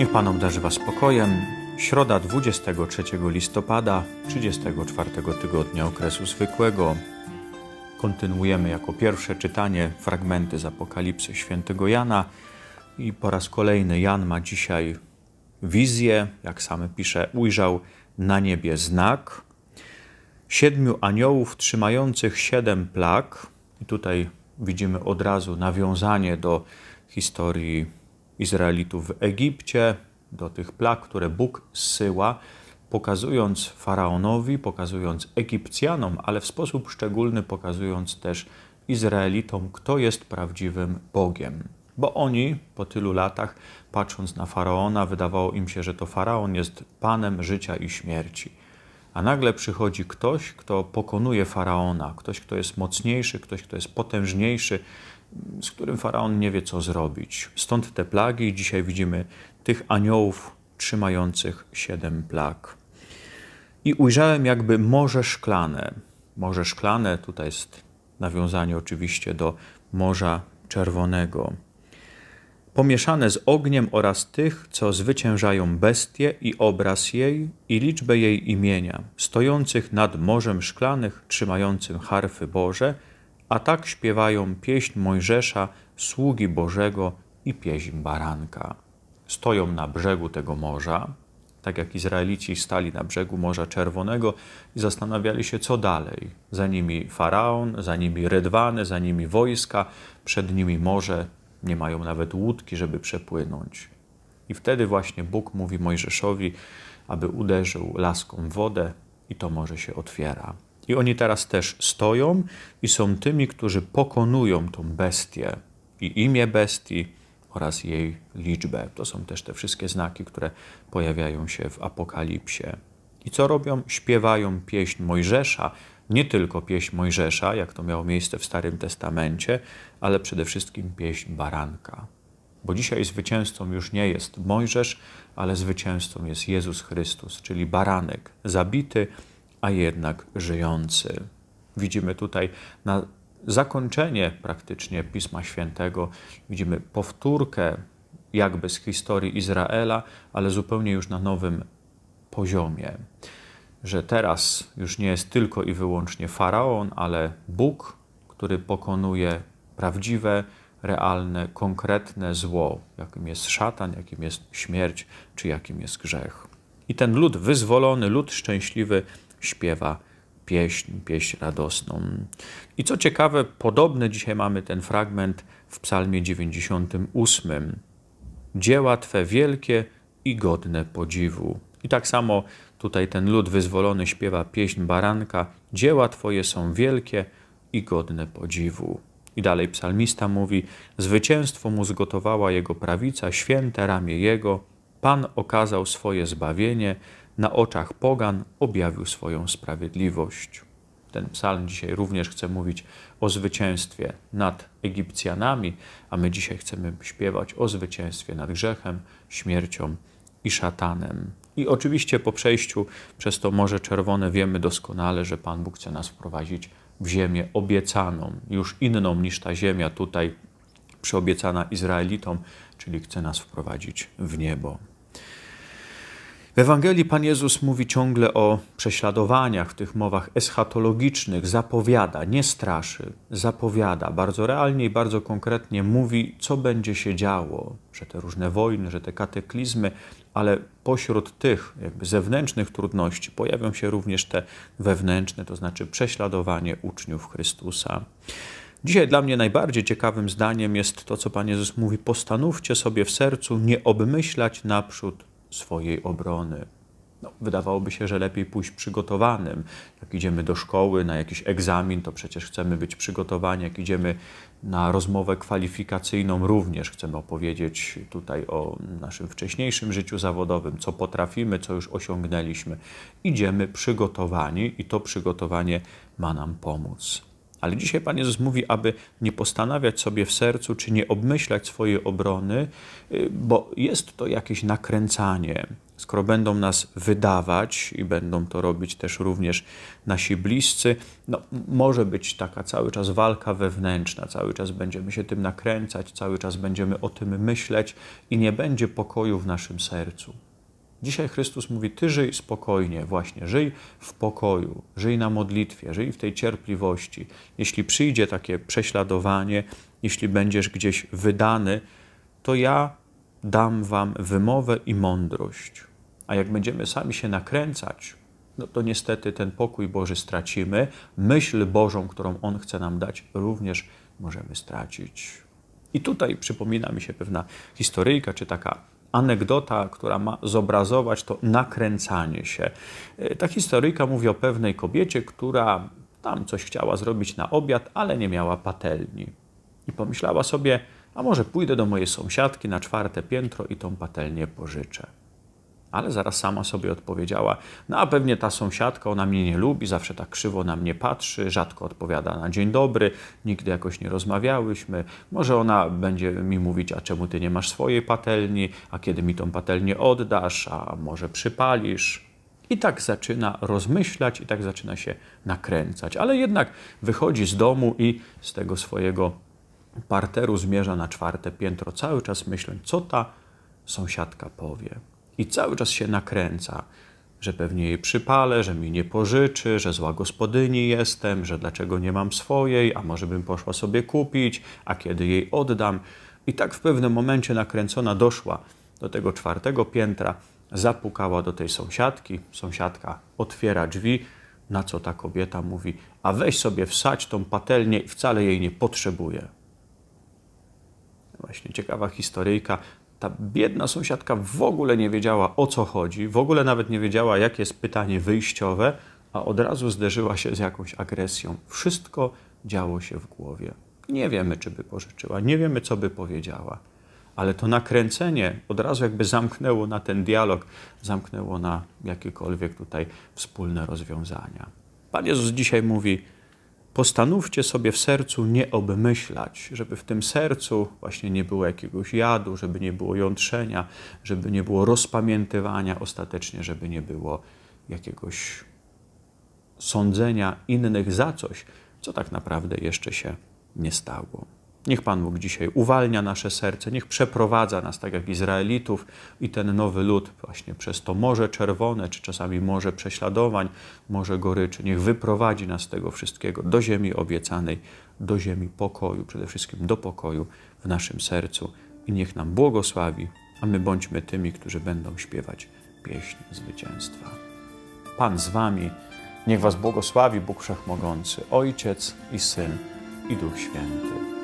Niech Pan obdarzy Was spokojem. Środa 23 listopada 34 tygodnia okresu zwykłego. Kontynuujemy jako pierwsze czytanie fragmenty z Apokalipsy świętego Jana i po raz kolejny Jan ma dzisiaj wizję, jak sam pisze, ujrzał na niebie znak siedmiu aniołów trzymających siedem plag. I tutaj widzimy od razu nawiązanie do historii Izraelitów w Egipcie, do tych plag, które Bóg zsyła, pokazując faraonowi, pokazując Egipcjanom, ale w sposób szczególny pokazując też Izraelitom, kto jest prawdziwym Bogiem. Bo oni po tylu latach, patrząc na faraona, wydawało im się, że to faraon jest panem życia i śmierci. A nagle przychodzi ktoś, kto pokonuje faraona, ktoś, kto jest mocniejszy, ktoś, kto jest potężniejszy, z którym faraon nie wie, co zrobić. Stąd te plagi. Dzisiaj widzimy tych aniołów trzymających siedem plag. I ujrzałem jakby morze szklane. Morze szklane, tutaj jest nawiązanie oczywiście do Morza Czerwonego. Pomieszane z ogniem oraz tych, co zwyciężają bestie i obraz jej i liczbę jej imienia, stojących nad Morzem Szklanych, trzymającym harfy Boże – a tak śpiewają pieśń Mojżesza, sługi Bożego i pieśń Baranka. Stoją na brzegu tego morza, tak jak Izraelici stali na brzegu Morza Czerwonego i zastanawiali się, co dalej. Za nimi faraon, za nimi redwany, za nimi wojska, przed nimi morze, nie mają nawet łódki, żeby przepłynąć. I wtedy właśnie Bóg mówi Mojżeszowi, aby uderzył laską w wodę, i to morze się otwiera. I oni teraz też stoją i są tymi, którzy pokonują tą bestię i imię bestii oraz jej liczbę. To są też te wszystkie znaki, które pojawiają się w Apokalipsie. I co robią? Śpiewają pieśń Mojżesza, nie tylko pieśń Mojżesza, jak to miało miejsce w Starym Testamencie, ale przede wszystkim pieśń Baranka. Bo dzisiaj zwycięzcą już nie jest Mojżesz, ale zwycięzcą jest Jezus Chrystus, czyli Baranek, zabity a jednak żyjący. Widzimy tutaj na zakończenie praktycznie Pisma Świętego, widzimy powtórkę jakby z historii Izraela, ale zupełnie już na nowym poziomie. Że teraz już nie jest tylko i wyłącznie faraon, ale Bóg, który pokonuje prawdziwe, realne, konkretne zło, jakim jest szatan, jakim jest śmierć, czy jakim jest grzech. I ten lud wyzwolony, lud szczęśliwy śpiewa pieśń, pieśń radosną. I co ciekawe, podobny dzisiaj mamy ten fragment w Psalmie 98. Dzieła Twe wielkie i godne podziwu. I tak samo tutaj ten lud wyzwolony śpiewa pieśń baranka: Dzieła Twoje są wielkie i godne podziwu. I dalej psalmista mówi: Zwycięstwo mu zgotowała jego prawica, święte ramię jego. Pan okazał swoje zbawienie na oczach pogan objawił swoją sprawiedliwość. Ten psalm dzisiaj również chce mówić o zwycięstwie nad Egipcjanami, a my dzisiaj chcemy śpiewać o zwycięstwie nad grzechem, śmiercią i szatanem. I oczywiście po przejściu przez to Morze Czerwone wiemy doskonale, że Pan Bóg chce nas wprowadzić w ziemię obiecaną, już inną niż ta ziemia tutaj przyobiecana Izraelitom, czyli chce nas wprowadzić w niebo. Ewangelii Pan Jezus mówi ciągle o prześladowaniach w tych mowach eschatologicznych, zapowiada, nie straszy, zapowiada bardzo realnie i bardzo konkretnie mówi, co będzie się działo, że te różne wojny, że te kataklizmy, ale pośród tych jakby zewnętrznych trudności pojawią się również te wewnętrzne, to znaczy prześladowanie uczniów Chrystusa. Dzisiaj dla mnie najbardziej ciekawym zdaniem jest to, co Pan Jezus mówi: postanówcie sobie w sercu nie obmyślać naprzód swojej obrony. No, wydawałoby się, że lepiej pójść przygotowanym. Jak idziemy do szkoły na jakiś egzamin, to przecież chcemy być przygotowani. Jak idziemy na rozmowę kwalifikacyjną, również chcemy opowiedzieć tutaj o naszym wcześniejszym życiu zawodowym, co potrafimy, co już osiągnęliśmy. Idziemy przygotowani i to przygotowanie ma nam pomóc. Ale dzisiaj Pan Jezus mówi, aby nie postanawiać sobie w sercu, czy nie obmyślać swojej obrony, y, bo jest to jakieś nakręcanie. Skoro będą nas wydawać i będą to robić też również nasi bliscy, no, może być taka cały czas walka wewnętrzna, cały czas będziemy się tym nakręcać, cały czas będziemy o tym myśleć i nie będzie pokoju w naszym sercu. Dzisiaj Chrystus mówi: Ty żyj spokojnie, właśnie, żyj w pokoju, żyj na modlitwie, żyj w tej cierpliwości. Jeśli przyjdzie takie prześladowanie, jeśli będziesz gdzieś wydany, to ja dam wam wymowę i mądrość. A jak będziemy sami się nakręcać, no to niestety ten pokój Boży stracimy, myśl Bożą, którą On chce nam dać, również możemy stracić. I tutaj przypomina mi się pewna historyjka, czy taka anegdota, która ma zobrazować to nakręcanie się. E, ta historyjka mówi o pewnej kobiecie, która tam coś chciała zrobić na obiad, ale nie miała patelni. I pomyślała sobie, a może pójdę do mojej sąsiadki na czwarte piętro i tą patelnię pożyczę. Ale zaraz sama sobie odpowiedziała: No a pewnie ta sąsiadka, ona mnie nie lubi, zawsze tak krzywo na mnie patrzy, rzadko odpowiada na dzień dobry, nigdy jakoś nie rozmawiałyśmy. Może ona będzie mi mówić: A czemu ty nie masz swojej patelni, a kiedy mi tą patelnię oddasz, a może przypalisz? I tak zaczyna rozmyślać, i tak zaczyna się nakręcać, ale jednak wychodzi z domu i z tego swojego parteru zmierza na czwarte piętro, cały czas myśląc, co ta sąsiadka powie i cały czas się nakręca, że pewnie jej przypalę, że mi nie pożyczy, że zła gospodyni jestem, że dlaczego nie mam swojej, a może bym poszła sobie kupić, a kiedy jej oddam. I tak w pewnym momencie nakręcona doszła do tego czwartego piętra, zapukała do tej sąsiadki. Sąsiadka otwiera drzwi, na co ta kobieta mówi: A weź sobie wsać tą patelnię i wcale jej nie potrzebuje. Właśnie ciekawa historyjka ta biedna sąsiadka w ogóle nie wiedziała o co chodzi, w ogóle nawet nie wiedziała, jakie jest pytanie wyjściowe, a od razu zderzyła się z jakąś agresją. Wszystko działo się w głowie. Nie wiemy, czy by pożyczyła, nie wiemy, co by powiedziała, ale to nakręcenie od razu jakby zamknęło na ten dialog, zamknęło na jakiekolwiek tutaj wspólne rozwiązania. Pan Jezus dzisiaj mówi: postanówcie sobie w sercu nie obmyślać, żeby w tym sercu właśnie nie było jakiegoś jadu, żeby nie było jątrzenia, żeby nie było rozpamiętywania, ostatecznie, żeby nie było jakiegoś sądzenia innych za coś, co tak naprawdę jeszcze się nie stało. Niech Pan Bóg dzisiaj uwalnia nasze serce, niech przeprowadza nas tak jak Izraelitów i ten nowy lud właśnie przez to Morze Czerwone, czy czasami Morze Prześladowań, Morze Goryczy, niech wyprowadzi nas z tego wszystkiego do ziemi obiecanej, do ziemi pokoju, przede wszystkim do pokoju w naszym sercu i niech nam błogosławi, a my bądźmy tymi, którzy będą śpiewać pieśń zwycięstwa. Pan z Wami, niech Was błogosławi Bóg Wszechmogący, Ojciec i Syn i Duch Święty.